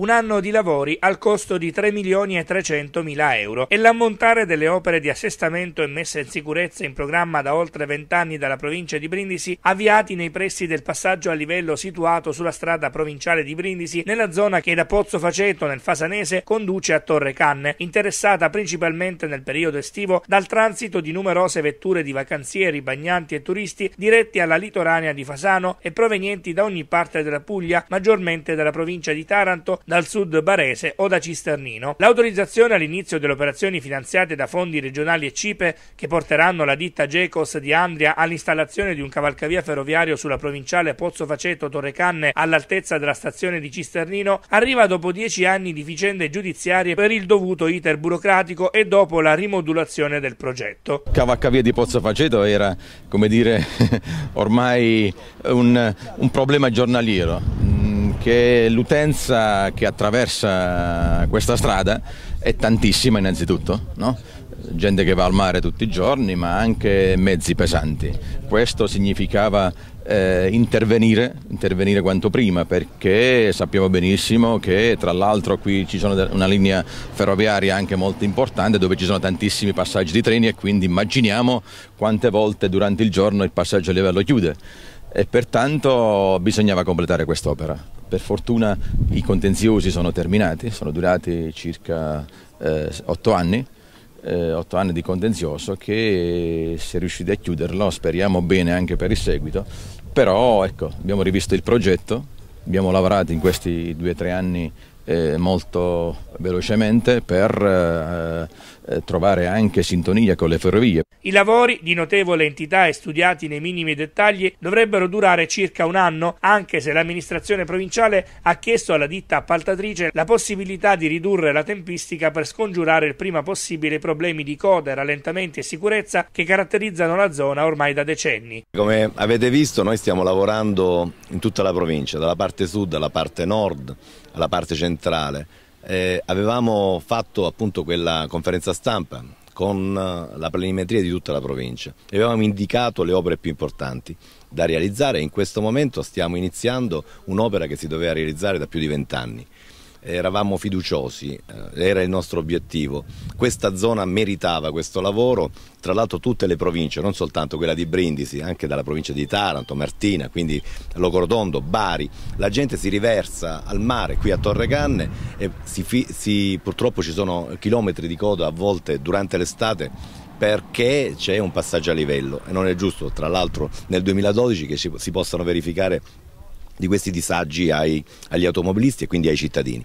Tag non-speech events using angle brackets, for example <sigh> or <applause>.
un anno di lavori al costo di 3 milioni e 300 mila euro e l'ammontare delle opere di assestamento e messa in sicurezza in programma da oltre 20 anni dalla provincia di Brindisi avviati nei pressi del passaggio a livello situato sulla strada provinciale di Brindisi nella zona che da Pozzo Faceto nel Fasanese conduce a Torre Canne, interessata principalmente nel periodo estivo dal transito di numerose vetture di vacanzieri, bagnanti e turisti diretti alla litoranea di Fasano e provenienti da ogni parte della Puglia, maggiormente dalla provincia di Taranto, dal sud barese o da Cisternino. L'autorizzazione all'inizio delle operazioni finanziate da fondi regionali e CIPE che porteranno la ditta Gecos di Andria all'installazione di un cavalcavia ferroviario sulla provinciale Pozzo Faceto Torrecanne all'altezza della stazione di Cisternino arriva dopo dieci anni di vicende giudiziarie per il dovuto iter burocratico e dopo la rimodulazione del progetto. Cavalcavia di Pozzo Faceto era, come dire, <laughs> ormai un, un problema giornaliero che l'utenza che attraversa questa strada è tantissima innanzitutto, no? gente che va al mare tutti i giorni ma anche mezzi pesanti. Questo significava eh, intervenire, intervenire quanto prima perché sappiamo benissimo che tra l'altro qui ci sono una linea ferroviaria anche molto importante dove ci sono tantissimi passaggi di treni e quindi immaginiamo quante volte durante il giorno il passaggio a livello chiude e pertanto bisognava completare quest'opera. Per fortuna i contenziosi sono terminati, sono durati circa eh, otto anni, eh, otto anni di contenzioso che se riuscite a chiuderlo speriamo bene anche per il seguito, però ecco, abbiamo rivisto il progetto, abbiamo lavorato in questi due o tre anni eh, molto velocemente per eh, eh, trovare anche sintonia con le ferrovie. I lavori di notevole entità e studiati nei minimi dettagli dovrebbero durare circa un anno, anche se l'amministrazione provinciale ha chiesto alla ditta appaltatrice la possibilità di ridurre la tempistica per scongiurare il prima possibile i problemi di code, rallentamenti e sicurezza che caratterizzano la zona ormai da decenni. Come avete visto noi stiamo lavorando in tutta la provincia, dalla parte sud alla parte nord, alla parte centrale. Eh, avevamo fatto appunto quella conferenza stampa con eh, la planimetria di tutta la provincia e avevamo indicato le opere più importanti da realizzare in questo momento stiamo iniziando un'opera che si doveva realizzare da più di vent'anni eravamo fiduciosi, eh, era il nostro obiettivo. Questa zona meritava questo lavoro, tra l'altro tutte le province, non soltanto quella di Brindisi, anche dalla provincia di Taranto, Martina, quindi Locorodondo, Bari, la gente si riversa al mare qui a Torrecanne e si, si, purtroppo ci sono chilometri di coda a volte durante l'estate perché c'è un passaggio a livello e non è giusto tra l'altro nel 2012 che si possano verificare di questi disagi ai, agli automobilisti e quindi ai cittadini.